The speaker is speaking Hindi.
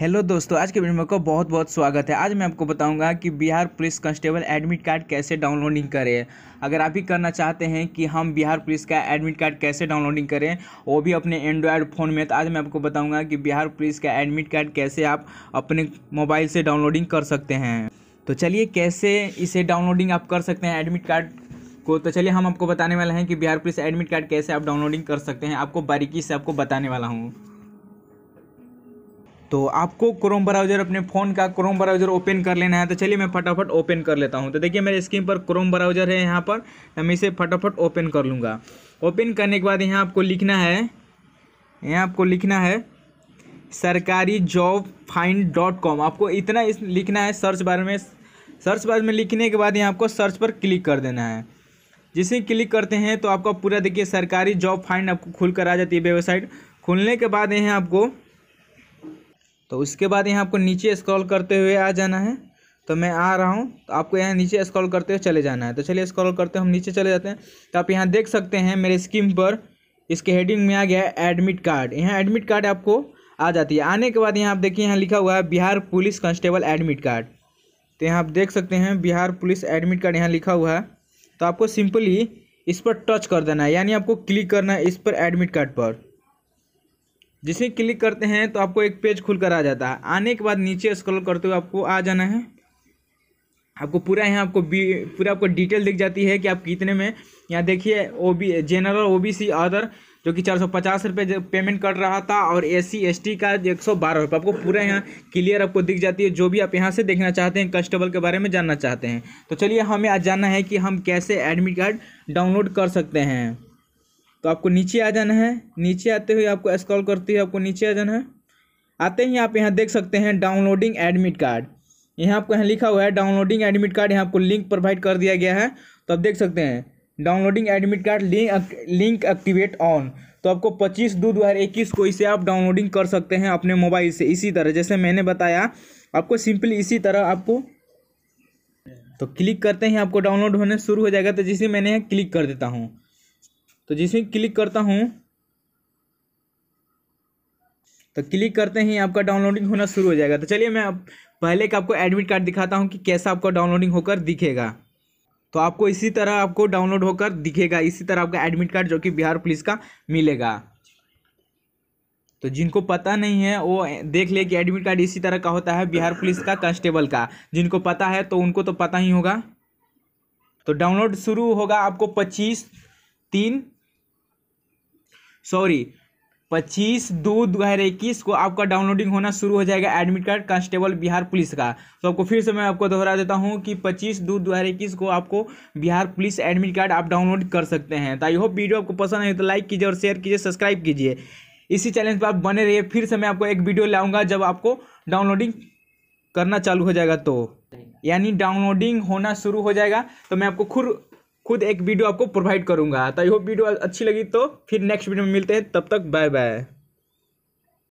हेलो दोस्तों आज के वीडियो में आपको बहुत बहुत स्वागत है आज मैं आपको बताऊंगा कि Bihar police constable admit card कैसे डाउनलोडिंग करें अगर आप भी करना चाहते हैं कि हम बिहार पुलिस का एडमिट कार्ड कैसे डाउनलोडिंग करें वो भी अपने एंड्रॉयड फ़ोन में तो आज मैं आपको बताऊंगा कि बिहार पुलिस का एडमिट कार्ड कैसे आप अपने मोबाइल से डाउनलोडिंग कर सकते हैं तो चलिए कैसे इसे डाउनलोडिंग आप कर सकते हैं एडमिट कार्ड को तो चलिए हम आपको बताने वाले हैं कि बिहार पुलिस एडमिट कार्ड कैसे आप डाउनलोडिंग कर सकते हैं आपको बारीकी से आपको बताने वाला हूँ तो आपको क्रोम ब्राउज़र अपने फ़ोन का क्रोम ब्राउज़र ओपन कर लेना है तो चलिए मैं फटाफट ओपन कर लेता हूँ तो देखिए मेरे स्क्रीन पर क्रोम ब्राउज़र है यहाँ पर तो मैं इसे फटाफट ओपन कर लूँगा ओपन करने के बाद यहाँ आपको लिखना है यहाँ आपको लिखना है सरकारी जॉब फाइंड डॉट कॉम आपको इतना इस लिखना है सर्च बार में सर्च बार में लिखने के बाद यहाँ आपको सर्च पर क्लिक कर देना है जिसे क्लिक करते हैं तो आपका पूरा देखिए सरकारी जॉब फाइंड आपको खुल कर आ जाती है वेबसाइट खुलने के बाद यहाँ आपको तो उसके बाद यहाँ आपको नीचे स्क्रॉल करते हुए आ जाना है तो मैं आ रहा हूँ तो आपको यहाँ नीचे स्क्रॉल करते हुए चले जाना है तो चलिए स्क्रॉल करते हम नीचे चले जाते हैं तो आप यहाँ देख सकते हैं मेरे स्कीम पर इसके हेडिंग में आ गया है एडमिट कार्ड यहाँ एडमिट कार्ड आपको आ जाती है आने के बाद यहाँ आप देखिए यहाँ लिखा हुआ है Bihar police constable admit card तो यहाँ आप देख सकते हैं बिहार पुलिस एडमिट कार्ड यहाँ लिखा हुआ है तो आपको सिंपली इस पर टच कर देना है यानी आपको क्लिक करना है इस पर एडमिट कार्ड पर जिसे क्लिक करते हैं तो आपको एक पेज खुल कर आ जाता है आने के बाद नीचे स्क्रॉल करते हुए आपको आ जाना है आपको पूरा यहाँ आपको बी पूरा आपको डिटेल दिख जाती है कि आप कितने में यहाँ देखिए O B general O B C other जो कि चार सौ पचास रुपये पेमेंट कर रहा था और ए सी एस टी का एक सौ बारह रुपये आपको पूरा यहाँ क्लियर आपको दिख जाती है जो भी आप यहाँ से देखना चाहते हैं कस्टमर के बारे में जानना चाहते हैं तो चलिए हमें आज जानना है कि हम कैसे एडमिट कार्ड डाउनलोड कर सकते हैं तो आपको नीचे आ जाना है नीचे आते हुए आपको स्क्रॉल करते हुए आपको नीचे आ जाना है आते ही आप यहाँ देख सकते हैं डाउनलोडिंग एडमिट कार्ड यहाँ आपको यहाँ लिखा हुआ है डाउनलोडिंग एडमिट कार्ड यहाँ आपको लिंक प्रोवाइड कर दिया गया है तो आप देख सकते हैं downloading admit card link link activate on तो आपको 25 दो दो हज़ार इक्कीस को इसे आप डाउनलोडिंग कर सकते हैं अपने मोबाइल से इसी तरह जैसे मैंने बताया आपको सिंपली इसी तरह आपको तो क्लिक करते हैं आपको डाउनलोड होने शुरू हो जाएगा तो जिसे मैंने क्लिक कर देता हूँ तो जिसे क्लिक करता हूँ तो क्लिक करते ही आपका डाउनलोडिंग होना शुरू हो जाएगा तो चलिए मैं अब पहले का आपको एडमिट कार्ड दिखाता हूँ कि कैसा आपका डाउनलोडिंग होकर दिखेगा तो आपको इसी तरह आपको डाउनलोड होकर दिखेगा इसी तरह आपका एडमिट कार्ड जो कि बिहार पुलिस का मिलेगा तो जिनको पता नहीं है वो देख ले कि एडमिट कार्ड इसी तरह का होता है बिहार पुलिस का कांस्टेबल का जिनको पता है तो उनको तो पता ही होगा तो डाउनलोड शुरू होगा आपको पच्चीस तीन सॉरी पच्चीस दो दो हज़ार इक्कीस को आपका डाउनलोडिंग होना शुरू हो जाएगा admit card constable Bihar police का तो आपको फिर से मैं आपको दोहरा देता हूँ कि पच्चीस दो दो हज़ार इक्कीस को आपको बिहार पुलिस एडमिट कार्ड आप डाउनलोड कर सकते हैं तो आई होप वीडियो आपको पसंद है तो लाइक कीजिए और शेयर कीजिए सब्सक्राइब कीजिए इसी चैनल पर आप बने रहिए फिर से मैं आपको एक वीडियो लाऊंगा जब आपको डाउनलोडिंग करना चालू हो जाएगा तो यानी डाउनलोडिंग होना शुरू हो जाएगा तो मैं आपको खुद खुद एक वीडियो आपको प्रोवाइड करूँगा तो आई होप वीडियो अच्छी लगी तो फिर नेक्स्ट वीडियो में मिलते हैं तब तक बाय बाय